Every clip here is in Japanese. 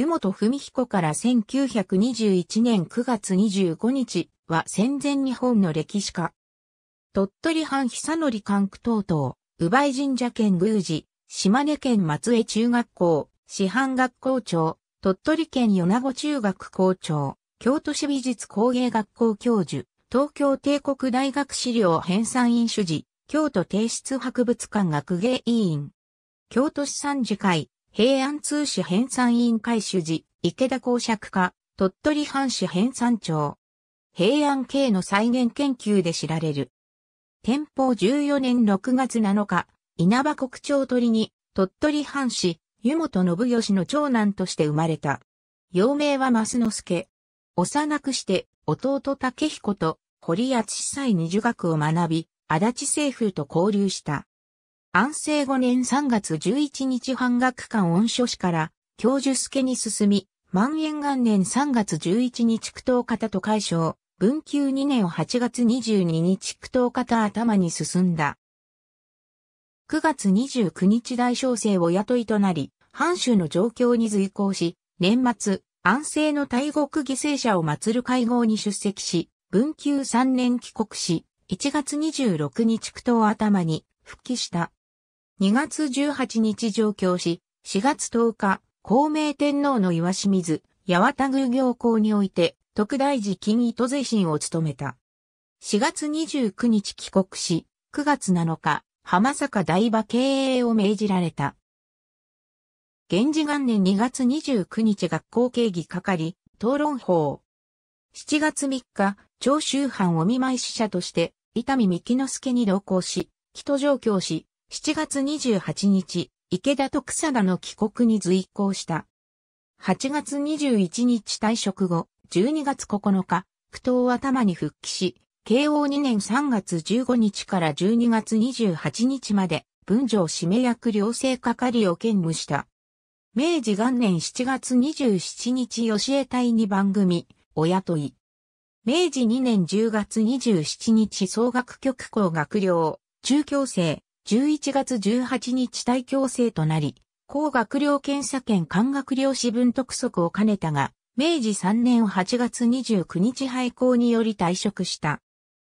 湯本文彦から1921年9月25日は戦前日本の歴史家。鳥取藩久則管区等々、宇い。神社県宮司、島根県松江中学校、師範学校長、鳥取県米子中学校長、京都市美術工芸学校教授、東京帝国大学資料編纂院主事、京都帝室博物館学芸委員、京都市参事会、平安通史編纂委員会主事、池田公爵家、鳥取藩市編纂長。平安系の再現研究で知られる。天保14年6月7日、稲葉国長鳥に、鳥取藩士、湯本信義の長男として生まれた。幼名は増之助。幼くして、弟竹彦と堀谷地祭に儒学を学び、足立政府と交流した。安政5年3月11日半額館御所士から教授助に進み、万延元年3月11日苦闘方と解消、文久2年を8月22日苦闘方頭に進んだ。9月29日大小生を雇いとなり、藩主の状況に随行し、年末、安政の大国犠牲者を祀る会合に出席し、文久3年帰国し、1月26日苦闘頭に復帰した。2月18日上京し、4月10日、孔明天皇の岩清水、八幡宮行校において、特大寺金糸税神を務めた。4月29日帰国し、9月7日、浜坂台場経営を命じられた。源氏元年2月29日学校経議係、討論法。7月3日、長州藩お見舞い使者として、伊丹三木之助に同行し、木戸上京し、7月28日、池田と草田の帰国に随行した。8月21日退職後、12月9日、苦闘は頭に復帰し、慶応2年3月15日から12月28日まで、文書指名役両生係を兼務した。明治元年7月27日吉江隊に番組、親問い。明治2年10月27日総学局校学寮、中教生、11月18日大強制となり、高学料検査権官学料私分督促を兼ねたが、明治3年8月29日廃校により退職した。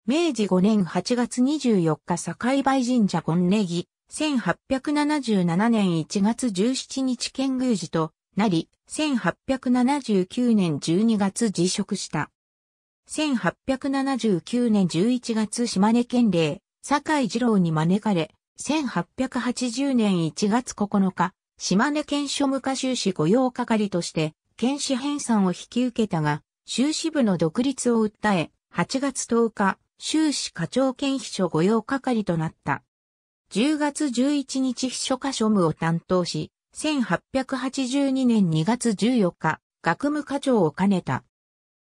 明治5年8月24日堺梅神社権礼儀、1877年1月17日県宮寺となり、1879年12月辞職した。1879年11月島根県令、堺二郎に招かれ、1880年1月9日、島根県諸務課修士御用係として、県市編纂を引き受けたが、修士部の独立を訴え、8月10日、修士課長兼秘書御用係となった。10月11日秘書課庶務を担当し、1882年2月14日、学務課長を兼ねた。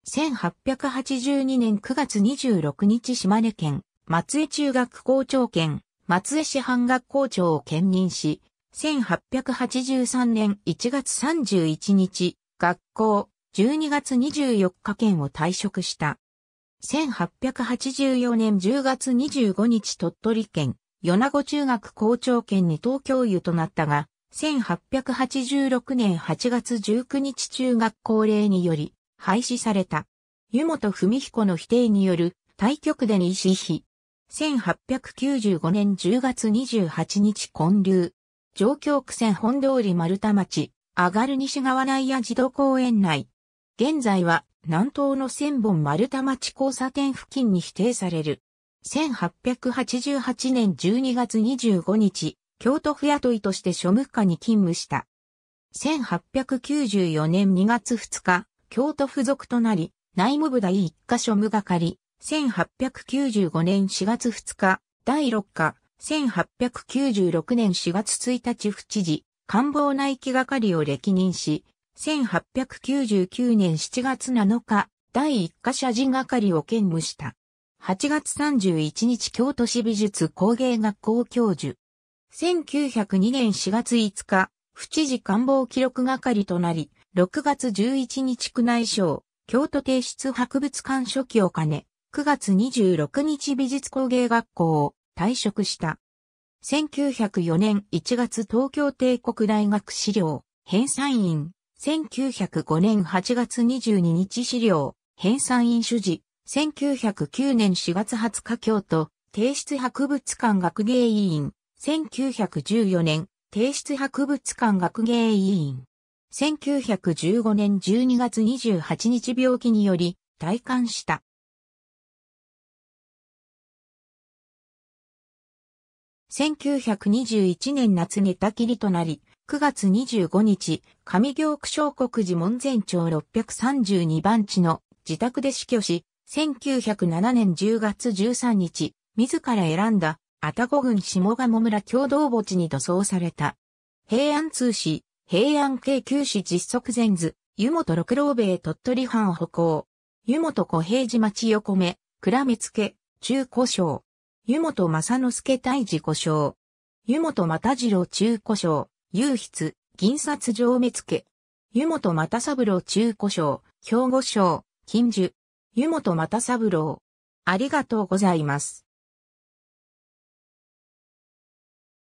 1882年9月26日島根県、松江中学校長兼、松江市半学校長を兼任し、1883年1月31日、学校、12月24日県を退職した。1884年10月25日鳥取県、米子中学校長県に東京湯となったが、1886年8月19日中学校令により廃止された。湯本文彦の否定による対局でに死碑、1895年10月28日建立。上京区線本通り丸田町、上がる西側内や児童公園内。現在は南東の千本丸田町交差点付近に指定される。1888年12月25日、京都府雇いとして庶務課に勤務した。1894年2月2日、京都付属となり、内務部第一課庶務係、1895年4月2日、第6課、1896年4月1日府知事、官房内規係を歴任し、1899年7月7日、第1課社事係を兼務した。8月31日京都市美術工芸学校教授。1902年4月5日、府知事官房記録係となり、6月11日区内省、京都帝室博物館書記を兼ね、9月26日美術工芸学校を退職した。1904年1月東京帝国大学資料編纂員、1905年8月22日資料編纂員主事、1909年4月20日京都提室博物館学芸委員、1914年提室博物館学芸委員。1915年12月28日病気により、退官した。1921年夏寝たきりとなり、9月25日、上京区小国寺門前町632番地の自宅で死去し、1907年10月13日、自ら選んだ、あたご郡下鴨村共同墓地に土葬された。平安通史、平安京九史実測前図、湯本六郎兵衛鳥取藩歩行。湯本小平寺町横目、倉目付、中古省。湯本正之助大事故障。湯本又次郎中古障、優筆、銀札上目付。湯本又三郎中古障、兵庫賞、金樹。湯本又三郎。ありがとうございます。